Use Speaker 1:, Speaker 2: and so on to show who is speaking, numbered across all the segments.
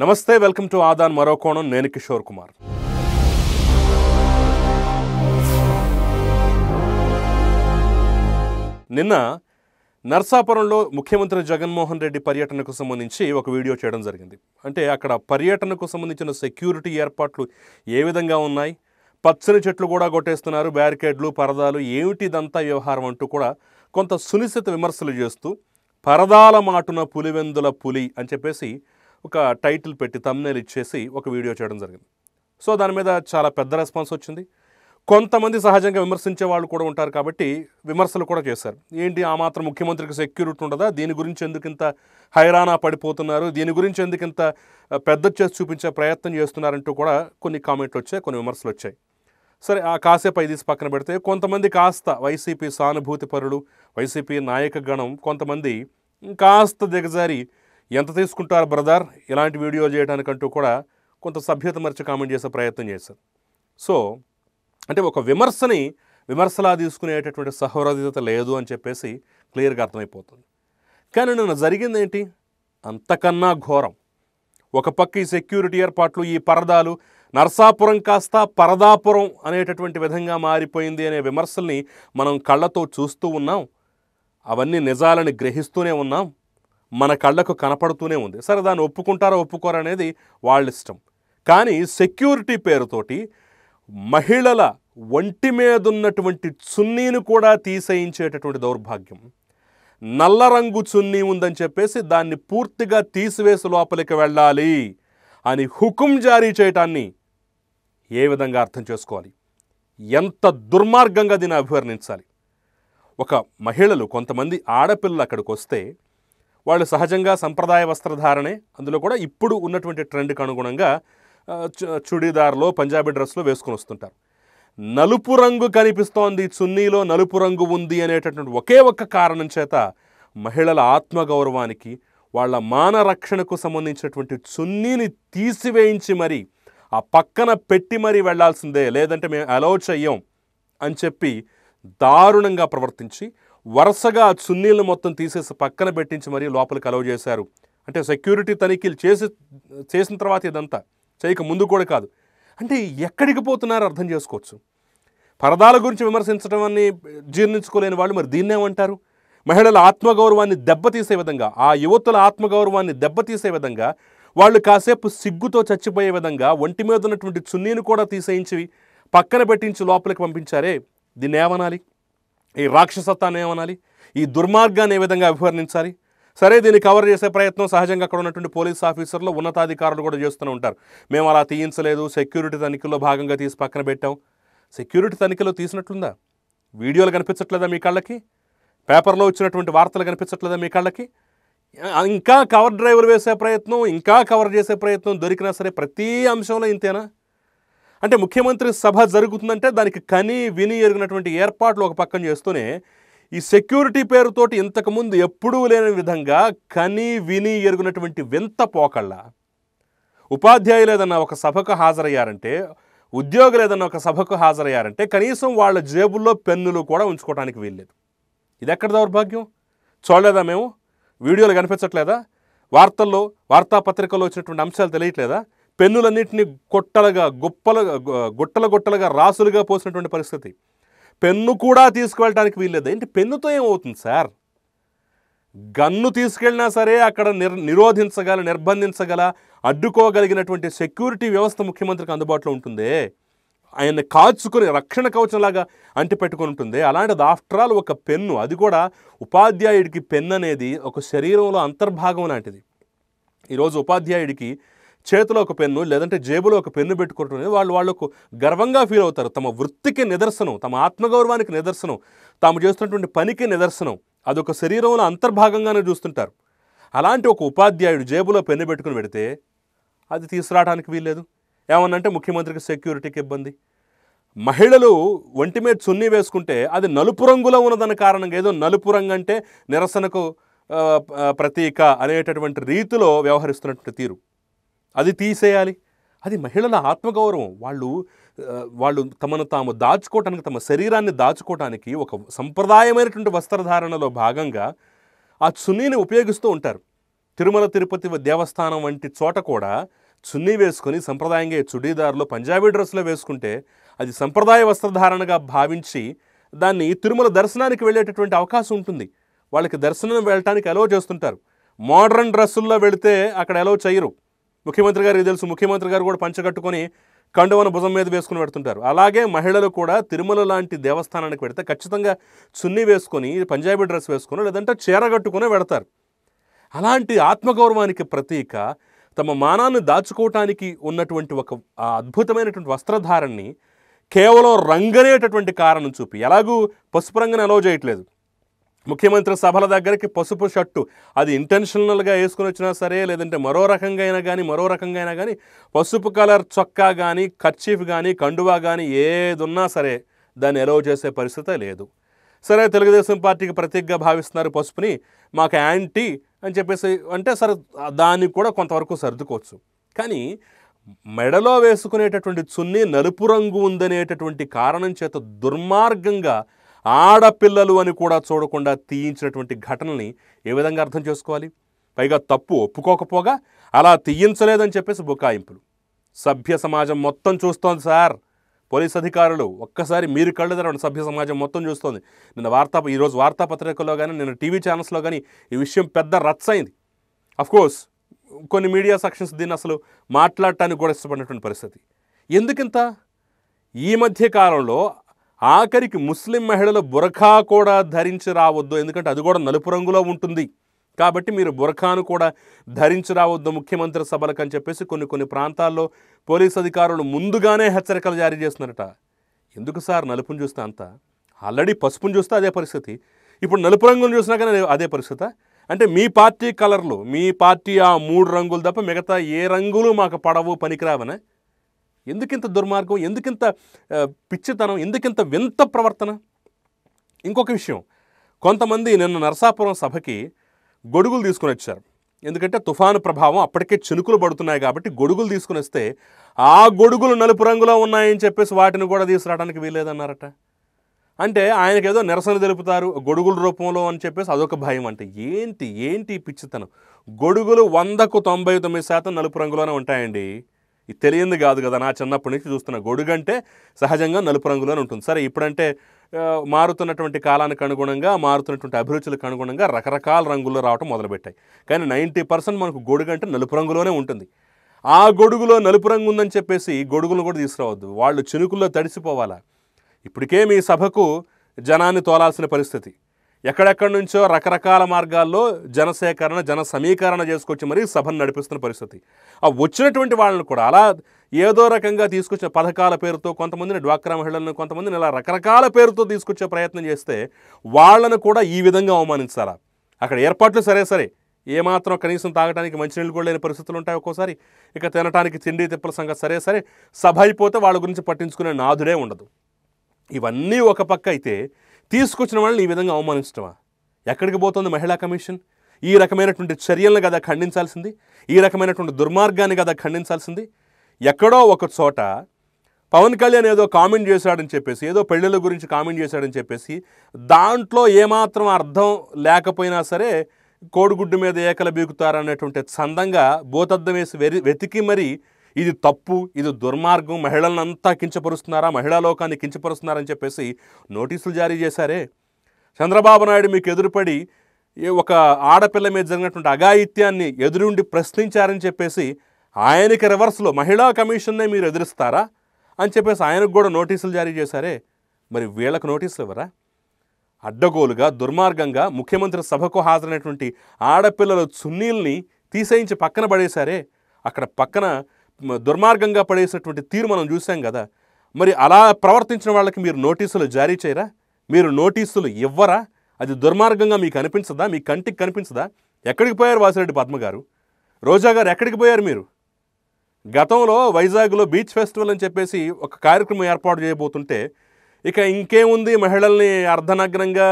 Speaker 1: నమస్తే welcome to ఆదాన్ మరో కోణం నేను కిషోర్ కుమార్ నిన్న నర్సాపురంలో ముఖ్యమంత్రి జగన్మోహన్ రెడ్డి పర్యటనకు సంబంధించి ఒక వీడియో చేయడం జరిగింది అంటే అక్కడ పర్యటనకు సంబంధించిన సెక్యూరిటీ ఏర్పాట్లు ఏ విధంగా ఉన్నాయి పచ్చని చెట్లు కూడా కొట్టేస్తున్నారు బ్యారికేడ్లు పరదాలు ఏమిటిదంతా వ్యవహారం అంటూ కూడా కొంత సునిశ్చిత విమర్శలు చేస్తూ పరదాల మాటున పులివెందుల పులి అని చెప్పేసి ఒక టైటిల్ పెట్టి తమ్నేల్ ఇచ్చేసి ఒక వీడియో చేయడం జరిగింది సో దాని మీద చాలా పెద్ద రెస్పాన్స్ వచ్చింది కొంతమంది సహజంగా విమర్శించే వాళ్ళు కూడా ఉంటారు కాబట్టి విమర్శలు కూడా చేశారు ఏంటి ఆ మాత్రం ముఖ్యమంత్రికి సెక్యూరిటీ ఉండదా దీని గురించి ఎందుకింత హైరానా పడిపోతున్నారు దీని గురించి ఎందుకింత పెద్ద చేసి చూపించే ప్రయత్నం చేస్తున్నారంటూ కూడా కొన్ని కామెంట్లు వచ్చాయి కొన్ని విమర్శలు వచ్చాయి సరే ఆ కాసేపు తీసి పక్కన పెడితే కొంతమంది కాస్త వైసీపీ సానుభూతి పరులు వైసీపీ నాయక గణం కొంతమంది కాస్త దిగజారి ఎంత తీసుకుంటారు బ్రదర్ ఇలాంటి వీడియో చేయడానికంటూ కూడా కొంత సభ్యత మరిచి కామెంట్ చేసే ప్రయత్నం చేశారు సో అంటే ఒక విమర్శని విమర్శలా తీసుకునేటటువంటి సహోరధిత లేదు అని చెప్పేసి క్లియర్గా అర్థమైపోతుంది కానీ నిన్న జరిగిందేంటి అంతకన్నా ఘోరం ఒక పక్క ఈ సెక్యూరిటీ ఏర్పాట్లు ఈ పరదాలు నర్సాపురం కాస్త పరదాపురం అనేటటువంటి విధంగా మారిపోయింది అనే విమర్శల్ని మనం కళ్ళతో చూస్తూ ఉన్నాం అవన్నీ నిజాలని గ్రహిస్తూనే ఉన్నాం మన కళ్ళకు కనపడుతూనే ఉంది సరే దాన్ని ఒప్పుకుంటారో ఒప్పుకోరనేది వాళ్ళ ఇష్టం కానీ సెక్యూరిటీ పేరుతోటి మహిళల ఒంటి మీద ఉన్నటువంటి చున్నీని కూడా తీసేయించేటటువంటి దౌర్భాగ్యం నల్ల రంగు చున్నీ ఉందని చెప్పేసి దాన్ని పూర్తిగా తీసివేసి లోపలికి వెళ్ళాలి అని హుకుం జారీ చేయటాన్ని ఏ విధంగా అర్థం చేసుకోవాలి ఎంత దుర్మార్గంగా దీన్ని అభివర్ణించాలి ఒక మహిళలు కొంతమంది ఆడపిల్లలు అక్కడికి వస్తే వాళ్ళు సహజంగా సంప్రదాయ వస్త్రధారణే అందులో కూడా ఇప్పుడు ఉన్నటువంటి ట్రెండ్కి అనుగుణంగా చుడీదార్లో పంజాబీ డ్రెస్లో వేసుకొని వస్తుంటారు నలుపు రంగు కనిపిస్తోంది చున్నీలో నలుపు రంగు ఉంది అనేటటువంటి ఒకే ఒక్క కారణం చేత మహిళల ఆత్మగౌరవానికి వాళ్ళ మానరక్షణకు సంబంధించినటువంటి చున్నీని తీసివేయించి మరి ఆ పక్కన పెట్టి మరీ వెళ్లాల్సిందే లేదంటే మేము అలౌ చెయ్యం అని చెప్పి దారుణంగా ప్రవర్తించి వరుసగా చున్నీళ్ళు మొత్తం తీసేసి పక్కన పెట్టించి మరీ లోపలికి అలవ్ చేశారు అంటే సెక్యూరిటీ తనిఖీలు చేసి చేసిన తర్వాత ఇదంతా చేయక ముందు కూడా కాదు అంటే ఎక్కడికి పోతున్నారో అర్థం చేసుకోవచ్చు పరదాల గురించి విమర్శించడం అని జీర్ణించుకోలేని వాళ్ళు మరి దీన్నేమంటారు మహిళల ఆత్మగౌరవాన్ని దెబ్బతీసే విధంగా ఆ యువతుల ఆత్మగౌరవాన్ని దెబ్బతీసే విధంగా వాళ్ళు కాసేపు సిగ్గుతో చచ్చిపోయే విధంగా ఒంటి మీద ఉన్నటువంటి చున్నీని కూడా తీసేయించి పక్కన పెట్టించి లోపలికి పంపించారే దీన్ని ఏమనాలి ఈ రాక్షసత్వాన్ని ఏమనాలి ఈ దుర్మార్గాన్ని ఏ విధంగా అభివర్ణించాలి సరే దీన్ని కవర్ చేసే ప్రయత్నం సహజంగా అక్కడ ఉన్నటువంటి పోలీస్ ఆఫీసర్లు ఉన్నతాధికారులు కూడా చేస్తూనే ఉంటారు మేము అలా తీయించలేదు సెక్యూరిటీ తనిఖీల్లో భాగంగా తీసి పక్కన పెట్టాం సెక్యూరిటీ తనిఖీలో తీసినట్లుందా వీడియోలు కనిపించట్లేదా మీ కళ్ళకి పేపర్లో వచ్చినటువంటి వార్తలు కనిపించట్లేదా మీ కళ్ళకి ఇంకా కవర్ డ్రైవర్ వేసే ప్రయత్నం ఇంకా కవర్ చేసే ప్రయత్నం దొరికినా సరే ప్రతి అంశంలో ఇంతేనా అంటే ముఖ్యమంత్రి సభ జరుగుతుందంటే దానికి కని విని ఎరిగినటువంటి ఏర్పాట్లు ఒక పక్కన చేస్తూనే ఈ సెక్యూరిటీ పేరుతోటి ఇంతకుముందు ఎప్పుడూ లేని విధంగా కని విని ఎరుగునటువంటి వింత పోకళ్ళ ఉపాధ్యాయులు ఏదన్నా ఒక సభకు హాజరయ్యారంటే ఉద్యోగులు ఏదన్నా ఒక సభకు హాజరయ్యారంటే కనీసం వాళ్ళ జేబుల్లో పెన్నులు కూడా ఉంచుకోవడానికి వీల్లేదు ఇది ఎక్కడ దౌర్భాగ్యం చూడలేదా మేము వీడియోలు కనిపించట్లేదా వార్తల్లో వార్తాపత్రికల్లో వచ్చినటువంటి అంశాలు తెలియట్లేదా పెన్నులన్నింటినీ గొట్టలుగా గొప్పలుగా గొట్టల గొట్టలుగా రాసులుగా పోసినటువంటి పరిస్థితి పెన్ను కూడా తీసుకువెళ్ళడానికి వీల్లేదు ఏంటి పెన్నుతో ఏమవుతుంది సార్ గన్ను తీసుకెళ్ళినా సరే అక్కడ నిర్ నిరోధించగల నిర్బంధించగల అడ్డుకోగలిగినటువంటి సెక్యూరిటీ వ్యవస్థ ముఖ్యమంత్రికి అందుబాటులో ఉంటుందే ఆయన్ని కాచుకుని రక్షణ కవచంలాగా అంటిపెట్టుకుని ఉంటుంది అలాంటిది ఆఫ్టర్ ఆల్ ఒక పెన్ను అది కూడా ఉపాధ్యాయుడికి పెన్ను అనేది ఒక శరీరంలో అంతర్భాగం లాంటిది ఈరోజు ఉపాధ్యాయుడికి చేతిలో ఒక పెన్ను లేదంటే జేబులో ఒక పెన్ను పెట్టుకోవటం అనేది వాళ్ళు వాళ్ళకు గర్వంగా ఫీల్ అవుతారు తమ వృత్తికి నిదర్శనం తమ ఆత్మగౌరవానికి నిదర్శనం తాము చేస్తున్నటువంటి పనికి నిదర్శనం అదొక శరీరంలో అంతర్భాగంగానే చూస్తుంటారు అలాంటి ఒక ఉపాధ్యాయుడు జేబులో పెన్ను పెట్టుకుని పెడితే అది తీసుకురావడానికి వీల్లేదు ఏమన్నంటే ముఖ్యమంత్రికి సెక్యూరిటీకి ఇబ్బంది మహిళలు ఒంటి మీద చున్ని వేసుకుంటే అది నలుపు రంగులో ఉన్నదన్న కారణంగా ఏదో నలుపు రంగు అంటే నిరసనకు ప్రతీక అనేటటువంటి రీతిలో వ్యవహరిస్తున్నటువంటి తీరు అది తీసేయాలి అది మహిళల ఆత్మగౌరవం వాళ్ళు వాళ్ళు తమను తాము దాచుకోవటానికి తమ శరీరాన్ని దాచుకోవటానికి ఒక సంప్రదాయమైనటువంటి వస్త్రధారణలో భాగంగా ఆ చున్నీని ఉపయోగిస్తూ ఉంటారు తిరుమల తిరుపతి దేవస్థానం వంటి చోట కూడా చున్నీ వేసుకొని సంప్రదాయంగా చుడీదారులో పంజాబీ డ్రెస్లో వేసుకుంటే అది సంప్రదాయ వస్త్రధారణగా భావించి దాన్ని తిరుమల దర్శనానికి వెళ్ళేటటువంటి అవకాశం ఉంటుంది వాళ్ళకి దర్శనం వెళ్ళటానికి అలో చేస్తుంటారు మోడర్న్ డ్రెస్సుల్లో వెళితే అక్కడ అలో చేయరు ముఖ్యమంత్రి గారికి తెలుసు ముఖ్యమంత్రి గారు కూడా పంచగట్టుకొని కండువను భుజం మీద వేసుకుని పెడుతుంటారు అలాగే మహిళలు కూడా తిరుమల లాంటి దేవస్థానానికి పెడితే ఖచ్చితంగా చున్నీ వేసుకొని పంజాబీ డ్రెస్ వేసుకొని లేదంటే చీర కట్టుకొని పెడతారు అలాంటి ఆత్మగౌరవానికి ప్రతీక తమ మానాన్ని దాచుకోవటానికి ఉన్నటువంటి ఒక అద్భుతమైనటువంటి వస్త్రధారణని కేవలం రంగనేటటువంటి కారణం చూపి ఎలాగూ పసుపు రంగుని అలో చేయట్లేదు ముఖ్యమంత్రి సభల దగ్గరికి పసుపు షర్టు అది ఇంటెన్షనల్గా వేసుకుని వచ్చినా సరే లేదంటే మరో రకంగా అయినా కానీ మరో రకంగా అయినా కానీ పసుపు కలర్ చొక్కా కానీ కర్చీఫ్ కానీ కండువా కానీ ఏదున్నా సరే దాన్ని ఎలవ్ చేసే పరిస్థితే లేదు సరే తెలుగుదేశం పార్టీకి ప్రతీకగా భావిస్తున్నారు పసుపుని మాకు యాంటీ అని చెప్పేసి అంటే సరే దాన్ని కూడా కొంతవరకు సర్దుకోవచ్చు కానీ మెడలో వేసుకునేటటువంటి చున్ని నలుపు రంగు ఉందనేటటువంటి కారణం చేత దుర్మార్గంగా ఆడపిల్లలు అని కూడా చూడకుండా తీయించినటువంటి ఘటనని ఏ విధంగా అర్థం చేసుకోవాలి పైగా తప్పు ఒప్పుకోకపోగా అలా తీయించలేదని చెప్పేసి బుకాయింపులు సభ్య సమాజం మొత్తం చూస్తోంది సార్ పోలీస్ అధికారులు ఒక్కసారి మీరు కళ్ళు తెరవండి సభ్య సమాజం మొత్తం చూస్తోంది నిన్న వార్తా ఈరోజు వార్తాపత్రికల్లో కానీ నిన్న టీవీ ఛానల్స్లో కానీ ఈ విషయం పెద్ద రచ్చ అయింది అఫ్కోర్స్ కొన్ని మీడియా సెక్షన్స్ దీన్ని అసలు మాట్లాడటానికి కూడా ఇష్టపడినటువంటి పరిస్థితి ఎందుకింత ఈ మధ్య కాలంలో ఆఖరికి ముస్లిం మహిళలు బురఖా కూడా ధరించి రావద్దు ఎందుకంటే అది కూడా నలుపు రంగులో ఉంటుంది కాబట్టి మీరు బురఖాను కూడా ధరించి రావద్దు ముఖ్యమంత్రి సభలకు అని చెప్పేసి కొన్ని కొన్ని ప్రాంతాల్లో పోలీస్ అధికారులు ముందుగానే హెచ్చరికలు జారీ చేస్తున్నారట ఎందుకు సార్ నలుపును చూస్తే అంత ఆల్రెడీ పసుపును చూస్తే అదే పరిస్థితి ఇప్పుడు నలుపు రంగును చూసినా కానీ అదే పరిస్థితి అంటే మీ పార్టీ కలర్లు మీ పార్టీ ఆ మూడు రంగులు తప్ప మిగతా ఏ రంగులు మాకు పడవు పనికిరావనే ఎందుకింత దుర్మార్గం ఎందుకింత పిచ్చితనం ఎందుకింత వింత ప్రవర్తన ఇంకొక విషయం కొంతమంది నిన్న నరసాపురం సభకి గొడుగులు తీసుకుని వచ్చారు ఎందుకంటే తుఫాను ప్రభావం అప్పటికే చినుకులు పడుతున్నాయి కాబట్టి గొడుగులు తీసుకుని వస్తే ఆ గొడుగులు నలుపు రంగులో ఉన్నాయని చెప్పేసి వాటిని కూడా తీసుకురావడానికి వీల్లేదన్నారట అంటే ఆయనకి ఏదో నిరసన తెలుపుతారు గొడుగుల రూపంలో అని చెప్పేసి అదొక భయం అంటే ఏంటి ఏంటి పిచ్చితనం గొడుగులు వందకు తొంభై తొమ్మిది శాతం నలుపు రంగులోనే ఉంటాయండి ఇది తెలియంది కాదు కదా నా చిన్నప్పటి నుంచి చూస్తున్న గొడుగంటే సహజంగా నలుపు రంగులోనే ఉంటుంది సరే ఇప్పుడంటే మారుతున్నటువంటి కాలానికి అనుగుణంగా మారుతున్నటువంటి అభిరుచులకు అనుగుణంగా రకరకాల రంగుల్లో రావటం మొదలుపెట్టాయి కానీ నైంటీ పర్సెంట్ మనకు గొడుగంటే నలుపు రంగులోనే ఉంటుంది ఆ గొడుగులో నలుపు రంగు ఉందని చెప్పేసి గొడుగులు కూడా తీసుకురావద్దు వాళ్ళు చినుకుల్లో తడిసిపోవాలా ఇప్పటికే మీ సభకు జనాన్ని తోలాల్సిన పరిస్థితి ఎక్కడెక్కడి నుంచో రకరకాల మార్గాల్లో జనసేకరణ జన సమీకరణ చేసుకొచ్చి మరీ సభను నడిపిస్తున్న పరిస్థితి ఆ వచ్చినటువంటి వాళ్ళని కూడా అలా ఏదో రకంగా తీసుకొచ్చిన పథకాల పేరుతో కొంతమందిని డ్వాక్రా మహిళలను కొంతమందిని ఇలా రకరకాల పేరుతో తీసుకొచ్చే ప్రయత్నం చేస్తే వాళ్ళను కూడా ఈ విధంగా అవమానించాలా అక్కడ ఏర్పాట్లు సరే సరే ఏమాత్రం కనీసం తాగడానికి మంచినీళ్ళు కూడా లేని పరిస్థితులు ఉంటాయి ఒక్కోసారి ఇక తినటానికి తిండి తిప్పల సంగతి సరే సరే సభ అయిపోతే వాళ్ళ గురించి పట్టించుకునే నాదుడే ఉండదు ఇవన్నీ ఒక పక్క అయితే తీసుకొచ్చిన వాళ్ళని ఈ విధంగా అవమానించడమా ఎక్కడికి పోతుంది మహిళా కమిషన్ ఈ రకమైనటువంటి చర్యలను కదా ఖండించాల్సింది ఈ రకమైనటువంటి దుర్మార్గాన్ని కదా ఖండించాల్సింది ఎక్కడో ఒక చోట పవన్ కళ్యాణ్ ఏదో కామెంట్ చేశాడని చెప్పేసి ఏదో పెళ్ళిళ్ళ గురించి కామెంట్ చేశాడని చెప్పేసి దాంట్లో ఏమాత్రం అర్థం లేకపోయినా సరే కోడిగుడ్డు మీద ఏకల బీకుతారనేటువంటి చందంగా బోతద్దం వేసి వెతికి మరీ ఇది తప్పు ఇది దుర్మార్గం మహిళలంతా కించపరుస్తున్నారా మహిళా లోకాన్ని కించపరుస్తున్నారని చెప్పేసి నోటీసులు జారీ చేశారే చంద్రబాబు నాయుడు మీకు ఎదురుపడి ఒక ఆడపిల్ల మీద జరిగినటువంటి అఘాయిత్యాన్ని ఎదురుండి ప్రశ్నించారని చెప్పేసి ఆయనకి రివర్స్లో మహిళా కమిషన్నే మీరు ఎదురిస్తారా అని చెప్పేసి ఆయనకు కూడా నోటీసులు జారీ చేశారే మరి వీళ్ళకు నోటీసులు ఇవ్వరా అడ్డగోలుగా దుర్మార్గంగా ముఖ్యమంత్రి సభకు హాజరైనటువంటి ఆడపిల్లల చున్నీల్ని తీసేయించి పక్కన పడేశారే అక్కడ పక్కన దుర్మార్గంగా పడేసినటువంటి తీరు మనం చూసాం కదా మరి అలా ప్రవర్తించిన వాళ్ళకి మీరు నోటీసులు జారీ చేయరా మీరు నోటీసులు ఇవ్వరా అది దుర్మార్గంగా మీకు అనిపించదా మీ కంటికి కనిపించదా ఎక్కడికి పోయారు వాసిరెడ్డి పద్మగారు రోజా గారు ఎక్కడికి పోయారు మీరు గతంలో వైజాగ్లో బీచ్ ఫెస్టివల్ అని చెప్పేసి ఒక కార్యక్రమం ఏర్పాటు చేయబోతుంటే ఇక ఇంకేముంది మహిళల్ని అర్ధనగ్నంగా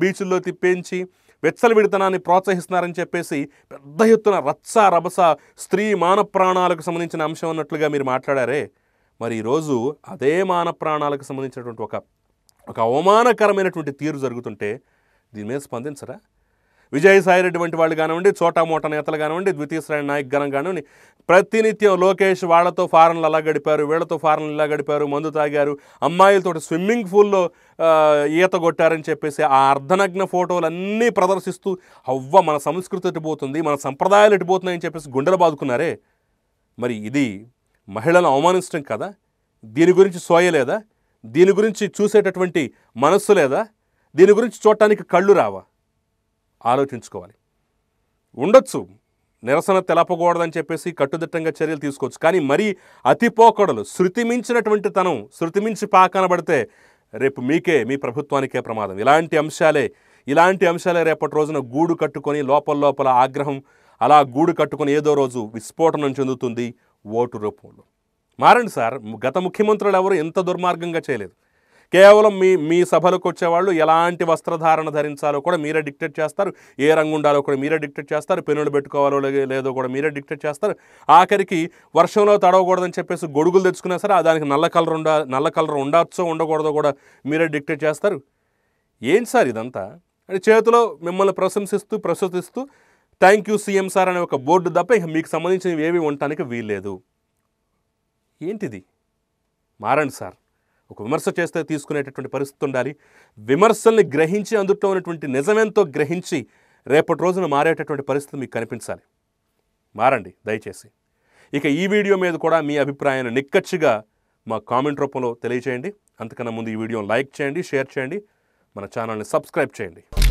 Speaker 1: బీచ్ల్లో తిప్పించి వెచ్చల విడితనాన్ని ప్రోత్సహిస్తున్నారని చెప్పేసి పెద్ద ఎత్తున రత్స రభస స్త్రీ మాన ప్రాణాలకు సంబంధించిన అంశం అన్నట్లుగా మీరు మాట్లాడారే మరి ఈరోజు అదే మాన ప్రాణాలకు సంబంధించినటువంటి ఒక ఒక అవమానకరమైనటువంటి తీరు జరుగుతుంటే దీని మీద స్పందించరా విజయసాయిరెడ్డి వంటి వాళ్ళు కానివ్వండి చోటా మోటా నేతలు కానివ్వండి ద్వితీయ శ్రేణి నాయక్ గణం కానివ్వండి ప్రతినిత్యం లోకేష్ వాళ్ళతో ఫారెన్లు అలా గడిపారు వీళ్ళతో ఫారెన్లు ఇలా గడిపారు మందు తాగారు అమ్మాయిలతో స్విమ్మింగ్ పూల్లో ఈత కొట్టారని చెప్పేసి ఆ అర్ధనగ్న ఫోటోలు అన్నీ ప్రదర్శిస్తూ అవ్వ మన సంస్కృతి ఎటుపోతుంది మన సంప్రదాయాలు ఎటుపోతున్నాయని చెప్పేసి గుండెలు బాదుకున్నారే మరి ఇది మహిళలను అవమానించడం కదా దీని గురించి సోయలేదా దీని గురించి చూసేటటువంటి మనస్సు లేదా దీని గురించి చూడటానికి కళ్ళు రావా ఆలోచించుకోవాలి ఉండొచ్చు నిరసన తెలపకూడదని చెప్పేసి కట్టుదిట్టంగా చర్యలు తీసుకోవచ్చు కానీ మరీ అతిపోకడలు శృతి మించినటువంటి తనం శృతి మించి పాకనబడితే రేపు మీకే మీ ప్రభుత్వానికే ప్రమాదం ఇలాంటి అంశాలే ఇలాంటి అంశాలే రేపటి రోజున గూడు కట్టుకొని లోపల లోపల ఆగ్రహం అలా గూడు కట్టుకొని ఏదో రోజు విస్ఫోటనం చెందుతుంది ఓటు రూపంలో మారండి సార్ గత ముఖ్యమంత్రులు ఎవరు ఎంత దుర్మార్గంగా చేయలేదు కేవలం మీ మీ సభలకు వచ్చేవాళ్ళు ఎలాంటి వస్త్రధారణ ధరించాలో కూడా మీరే డిక్టేట్ చేస్తారు ఏ రంగు ఉండాలో కూడా మీరే డిక్టేట్ చేస్తారు పెన్నులు పెట్టుకోవాలో లేదో కూడా మీరే డిక్టేట్ చేస్తారు ఆఖరికి వర్షంలో తడవకూడదని చెప్పేసి గొడుగులు తెచ్చుకున్నా సరే దానికి నల్ల కలర్ ఉండా నల్ల కలర్ ఉండొచ్చో ఉండకూడదో కూడా మీరే డిక్టేట్ చేస్తారు ఏంటి సార్ ఇదంతా అంటే చేతిలో మిమ్మల్ని ప్రశంసిస్తూ ప్రశంసిస్తూ థ్యాంక్ యూ సీఎం సార్ అనే ఒక బోర్డు తప్ప ఇక మీకు సంబంధించినవి ఏవి ఉండటానికి వీల్లేదు ఏంటిది మారండి సార్ ఒక విమర్శ చేస్తే తీసుకునేటటువంటి పరిస్థితి ఉండాలి విమర్శల్ని గ్రహించి అందుట్లో ఉన్నటువంటి నిజమెంతో గ్రహించి రేపటి రోజున మారేటటువంటి పరిస్థితి మీకు కనిపించాలి మారండి దయచేసి ఇక ఈ వీడియో మీద కూడా మీ అభిప్రాయాన్ని నిక్కచ్చిగా మా కామెంట్ రూపంలో తెలియచేయండి అంతకన్నా ముందు ఈ వీడియోని లైక్ చేయండి షేర్ చేయండి మన ఛానల్ని సబ్స్క్రైబ్ చేయండి